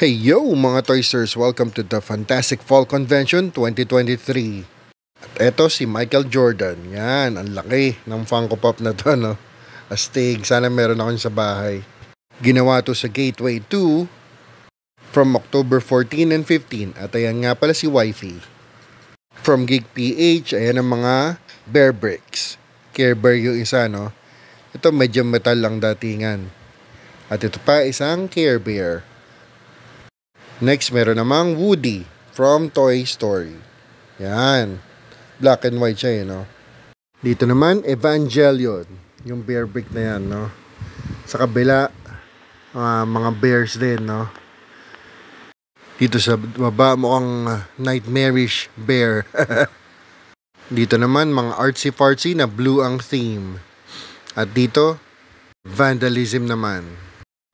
Hey yo mga Toysters! Welcome to the Fantastic Fall Convention 2023. At eto si Michael Jordan. Yan, ang laki ng Funko Pop na to, no? Astig, sana meron akong sa bahay. Ginawa to sa Gateway 2 from October 14 and 15. At ayan nga pala si Wifey. From Geek PH, ayan ang mga Bear Bricks. Care Bear yung isa, no? Ito medyo metal lang datingan. At ito pa isang Care Bear. Next, meron namang Woody from Toy Story. Yan. Black and white siya, eh, no? Dito naman, Evangelion. Yung bear brick na yan, no? Sa kabila, uh, mga bears din, no? Dito sa baba, mukhang uh, nightmarish bear. dito naman, mga artsy-fartsy na blue ang theme. At dito, vandalism naman.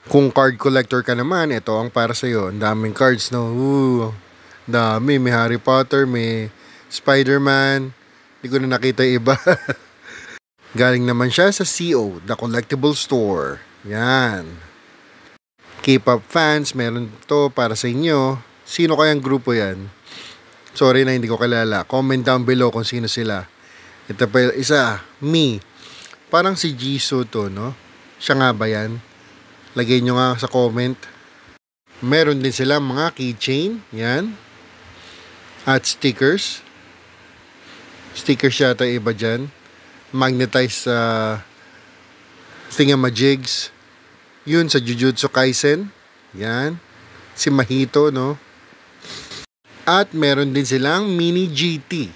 Kung card collector ka naman, ito ang para sa iyo. Ang daming cards, no? Ooh, dami. May Harry Potter, may Spider-Man. Hindi ko na nakita iba. Galing naman siya sa CO, The Collectible Store. Yan. K-pop fans, meron to para sa inyo. Sino kayang grupo yan? Sorry na hindi ko kilala. Comment down below kung sino sila. Ito pa isa, me. Parang si Jisoo to, no? Siya nga ba yan? Lagay nyo nga sa comment. Meron din sila mga keychain. Yan. At stickers. Stickers yata iba dyan. Magnetized uh, thingamajigs. Yun sa Jujutsu Kaisen. Yan. Si Mahito, no? At meron din silang mini GT.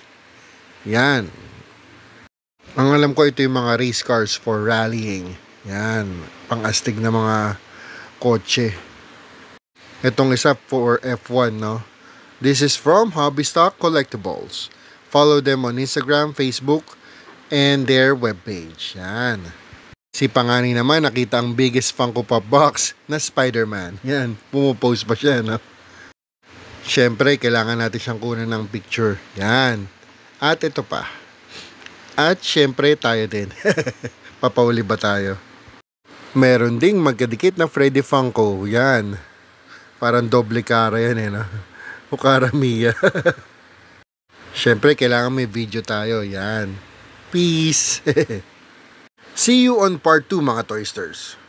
Yan. Ang alam ko ito yung mga race cars for rallying. Yan pang-astig na mga kotse. Itong isa for F1, no? This is from Hobby Stock Collectibles. Follow them on Instagram, Facebook, and their webpage. Yan. Si Pangani naman, nakita ang biggest Funko Pop box na Spider-Man. Yan, pumupost pa siya, no? Siyempre, kailangan natin siyang kunan ng picture. Yan. At ito pa. At siyempre, tayo din. Papauli ba tayo? Meron ding magkadikit na Freddy Funko. Yan. Parang doble kara yan eh. No? O karamiya. Siyempre, kailangan may video tayo. Yan. Peace! See you on part 2 mga Toysters.